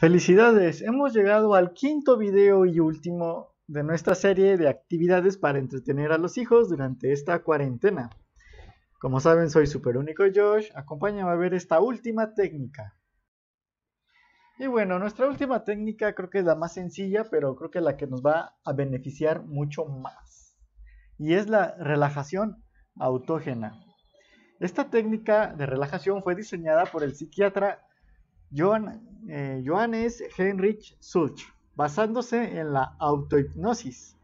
Felicidades, hemos llegado al quinto video y último de nuestra serie de actividades para entretener a los hijos durante esta cuarentena. Como saben, soy Super Único Josh, acompáñame a ver esta última técnica. Y bueno, nuestra última técnica creo que es la más sencilla, pero creo que la que nos va a beneficiar mucho más. Y es la relajación autógena. Esta técnica de relajación fue diseñada por el psiquiatra Joan eh, Johannes Heinrich Sulch, basándose en la autohipnosis.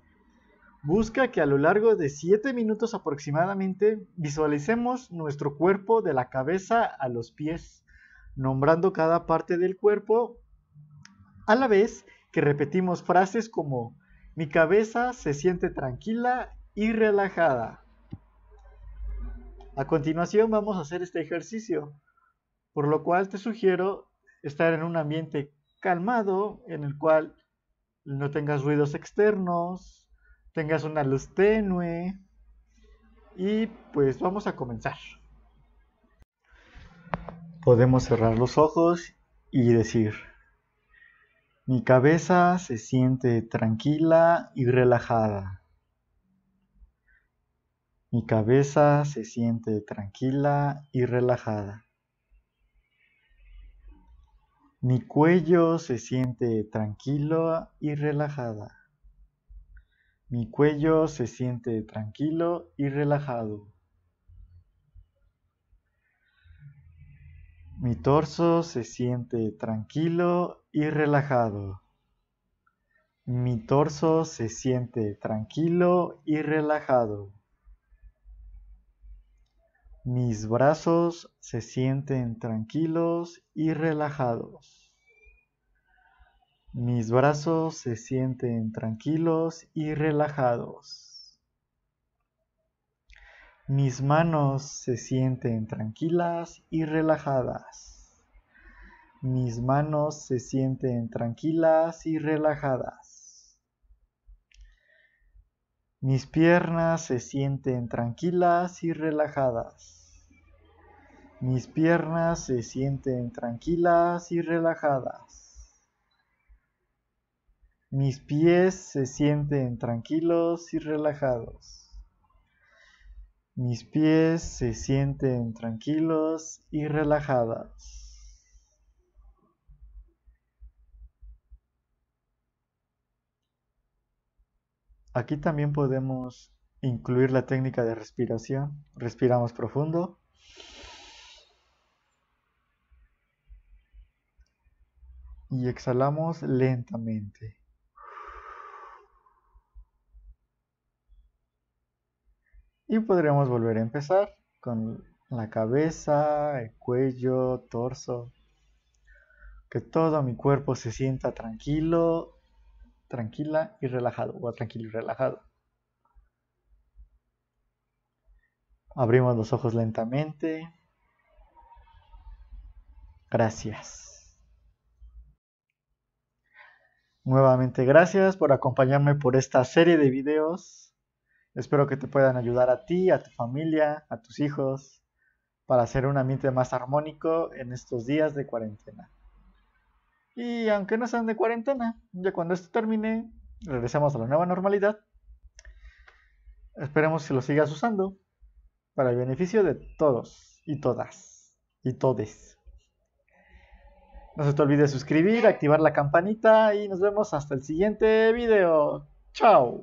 Busca que a lo largo de 7 minutos aproximadamente visualicemos nuestro cuerpo de la cabeza a los pies, nombrando cada parte del cuerpo a la vez que repetimos frases como mi cabeza se siente tranquila y relajada. A continuación vamos a hacer este ejercicio, por lo cual te sugiero estar en un ambiente calmado en el cual no tengas ruidos externos, tengas una luz tenue y pues vamos a comenzar. Podemos cerrar los ojos y decir, mi cabeza se siente tranquila y relajada. Mi cabeza se siente tranquila y relajada. Mi cuello se siente tranquilo y relajada. Mi cuello se siente tranquilo y relajado. Mi torso se siente tranquilo y relajado. Mi torso se siente tranquilo y relajado. Mis brazos se sienten tranquilos y relajados. Mis brazos se sienten tranquilos y relajados. Mis manos se sienten tranquilas y relajadas. Mis manos se sienten tranquilas y relajadas. Mis piernas se sienten tranquilas y relajadas. Mis piernas se sienten tranquilas y relajadas. Mis pies se sienten tranquilos y relajados. Mis pies se sienten tranquilos y relajadas. Aquí también podemos incluir la técnica de respiración. Respiramos profundo. Y exhalamos lentamente. Y podríamos volver a empezar con la cabeza, el cuello, torso. Que todo mi cuerpo se sienta tranquilo tranquila y relajado o tranquilo y relajado. Abrimos los ojos lentamente. Gracias. Nuevamente gracias por acompañarme por esta serie de videos. Espero que te puedan ayudar a ti, a tu familia, a tus hijos, para hacer un ambiente más armónico en estos días de cuarentena. Y aunque no sean de cuarentena, ya cuando esto termine, regresemos a la nueva normalidad. Esperemos que lo sigas usando para el beneficio de todos y todas y todes. No se te olvide suscribir, activar la campanita y nos vemos hasta el siguiente video. ¡Chao!